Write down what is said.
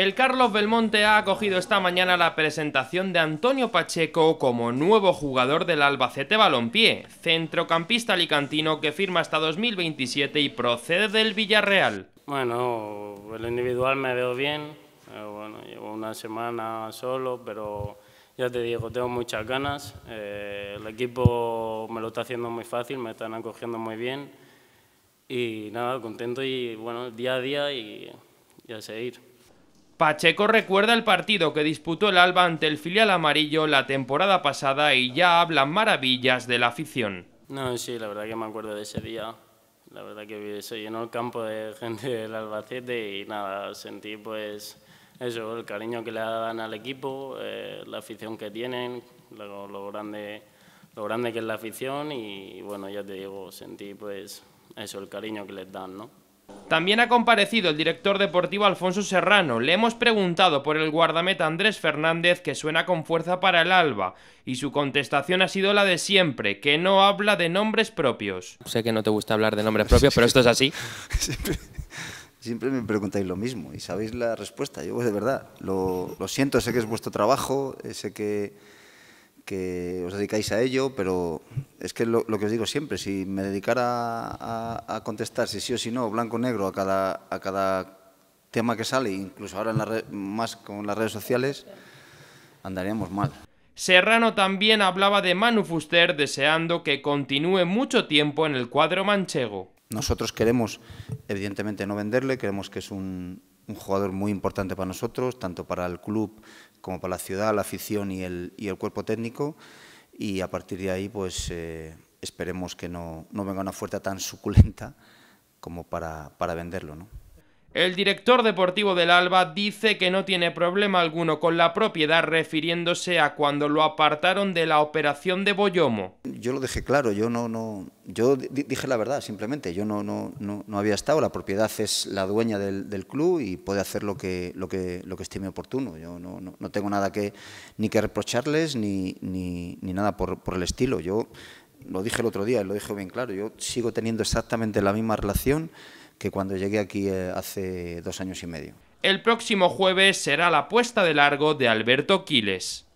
El Carlos Belmonte ha acogido esta mañana la presentación de Antonio Pacheco como nuevo jugador del Albacete Balompié, centrocampista alicantino que firma hasta 2027 y procede del Villarreal. Bueno, el individual me veo bien, eh, bueno, llevo una semana solo, pero ya te digo, tengo muchas ganas, eh, el equipo me lo está haciendo muy fácil, me están acogiendo muy bien y nada, contento y bueno, día a día y ya seguir. Pacheco recuerda el partido que disputó el Alba ante el filial amarillo la temporada pasada y ya habla maravillas de la afición. No, sí, la verdad que me acuerdo de ese día. La verdad que se llenó el campo de gente del Albacete y nada, sentí pues eso, el cariño que le dan al equipo, eh, la afición que tienen, lo, lo, grande, lo grande que es la afición y bueno, ya te digo, sentí pues eso, el cariño que les dan, ¿no? También ha comparecido el director deportivo Alfonso Serrano. Le hemos preguntado por el guardameta Andrés Fernández que suena con fuerza para el Alba y su contestación ha sido la de siempre, que no habla de nombres propios. Sé que no te gusta hablar de nombres propios, pero esto es así. Siempre, me preguntáis lo mismo y sabéis la respuesta. Yo de verdad lo, siento, sé que es vuestro trabajo, eh, sé que os dedicáis a ello, pero es que lo, que os digo siempre, si me dedicara a, contestar si sí o si no, blanco o negro, a cada, a cada tema que sale, incluso ahora en más con las redes sociales, andaríamos mal. Serrano también hablaba de Manu Fuster deseando que continúe mucho tiempo en el cuadro manchego. Nosotros queremos, evidentemente, no venderle, queremos que es un, jugador muy importante para nosotros, tanto para el club como para la ciudad, la afición y el, y el cuerpo técnico y a partir de ahí pues eh, esperemos que no, venga una oferta tan suculenta como para, para venderlo. ¿no? El director deportivo del Alba dice que no tiene problema alguno con la propiedad refiriéndose a cuando lo apartaron de la operación de Boyomo. Yo lo dejé claro, yo no, no yo dije la verdad simplemente, yo no, no, no, había estado, la propiedad es la dueña del, club y puede hacer lo que, lo que, lo que estime oportuno. Yo no, no, no tengo nada que ni que reprocharles ni, ni, ni nada por, por el estilo. Yo lo dije el otro día, lo dije bien claro, yo sigo teniendo exactamente la misma relación que cuando llegué aquí eh, hace dos años y medio. El próximo jueves será la puesta de largo de Alberto Quiles.